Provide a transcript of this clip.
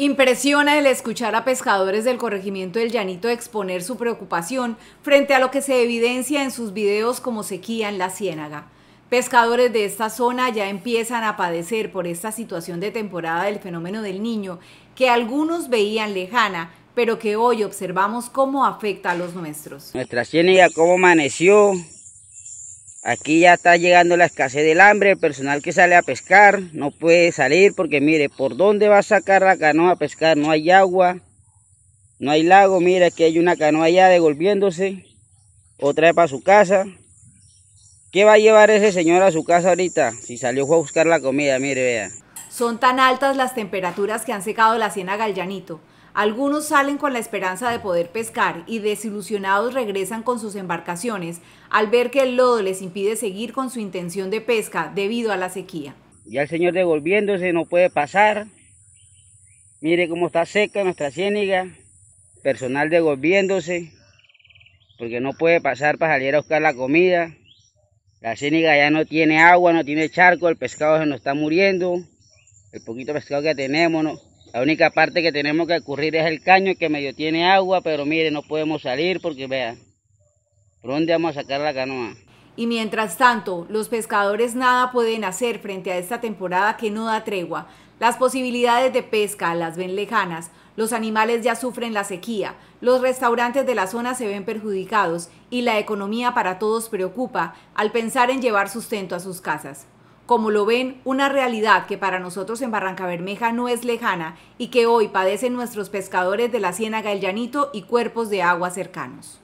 Impresiona el escuchar a pescadores del corregimiento del Llanito exponer su preocupación frente a lo que se evidencia en sus videos como sequía en la ciénaga. Pescadores de esta zona ya empiezan a padecer por esta situación de temporada del fenómeno del niño que algunos veían lejana, pero que hoy observamos cómo afecta a los nuestros. Nuestra ciénaga, cómo amaneció, Aquí ya está llegando la escasez del hambre, el personal que sale a pescar no puede salir porque mire, ¿por dónde va a sacar la canoa a pescar? No hay agua, no hay lago, mire aquí hay una canoa ya devolviéndose, otra para su casa. ¿Qué va a llevar ese señor a su casa ahorita si salió fue a buscar la comida? Mire, vea. Son tan altas las temperaturas que han secado la ciénaga al Algunos salen con la esperanza de poder pescar y desilusionados regresan con sus embarcaciones al ver que el lodo les impide seguir con su intención de pesca debido a la sequía. Ya el señor devolviéndose no puede pasar. Mire cómo está seca nuestra ciéniga. Personal devolviéndose porque no puede pasar para salir a buscar la comida. La ciénaga ya no tiene agua, no tiene charco, el pescado se nos está muriendo el poquito pescado que tenemos, la única parte que tenemos que ocurrir es el caño que medio tiene agua, pero mire, no podemos salir porque vea, ¿por dónde vamos a sacar la canoa? Y mientras tanto, los pescadores nada pueden hacer frente a esta temporada que no da tregua. Las posibilidades de pesca las ven lejanas, los animales ya sufren la sequía, los restaurantes de la zona se ven perjudicados y la economía para todos preocupa al pensar en llevar sustento a sus casas como lo ven, una realidad que para nosotros en Barranca Bermeja no es lejana y que hoy padecen nuestros pescadores de la Ciénaga El Llanito y cuerpos de agua cercanos.